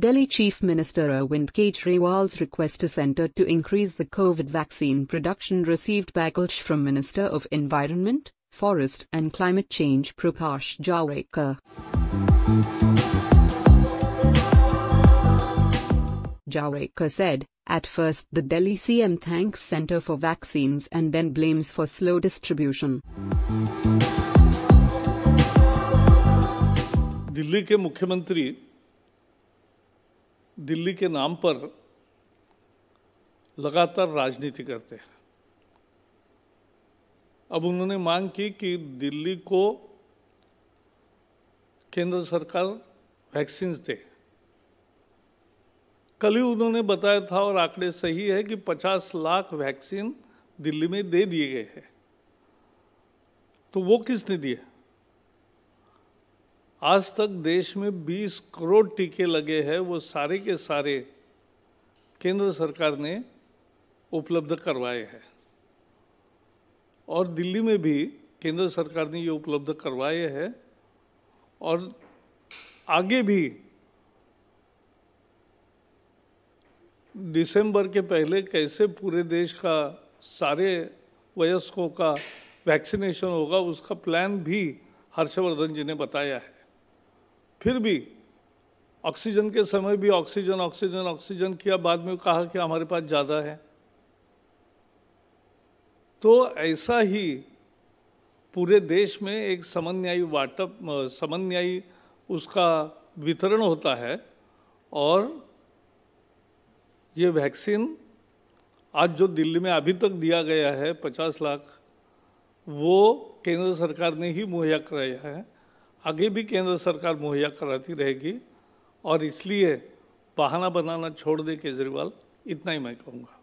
Delhi Chief Minister Arvind Kejriwal's request to centre to increase the COVID vaccine production received backlash from Minister of Environment, Forest and Climate Change Prakash Javadekar. Javadekar said, at first the Delhi CM thanks Centre for Vaccines and then blames for slow distribution. Delhi के मुख्यमंत्री दिल्ली के नाम पर लगातार राजनीति करते हैं अब उन्होंने मांग की कि दिल्ली को केंद्र सरकार वैक्सीन्स दे कल ही उन्होंने बताया था और आंकड़े सही है कि 50 लाख वैक्सीन दिल्ली में दे दिए गए हैं तो वो किसने दिए आज तक देश में 20 करोड़ टीके लगे हैं वो सारे के सारे केंद्र सरकार ने उपलब्ध करवाए हैं और दिल्ली में भी केंद्र सरकार ने ये उपलब्ध करवाए हैं और आगे भी दिसंबर के पहले कैसे पूरे देश का सारे वयस्कों का वैक्सीनेशन होगा उसका प्लान भी हर्षवर्धन जी ने बताया है फिर भी ऑक्सीजन के समय भी ऑक्सीजन ऑक्सीजन ऑक्सीजन किया बाद में कहा कि हमारे पास ज़्यादा है तो ऐसा ही पूरे देश में एक समन्यायी वाटप समन्यायी उसका वितरण होता है और ये वैक्सीन आज जो दिल्ली में अभी तक दिया गया है पचास लाख वो केंद्र सरकार ने ही मुहैया कराया है आगे भी केंद्र सरकार मुहैया कराती रहेगी और इसलिए बहाना बनाना छोड़ दे केजरीवाल इतना ही मैं कहूँगा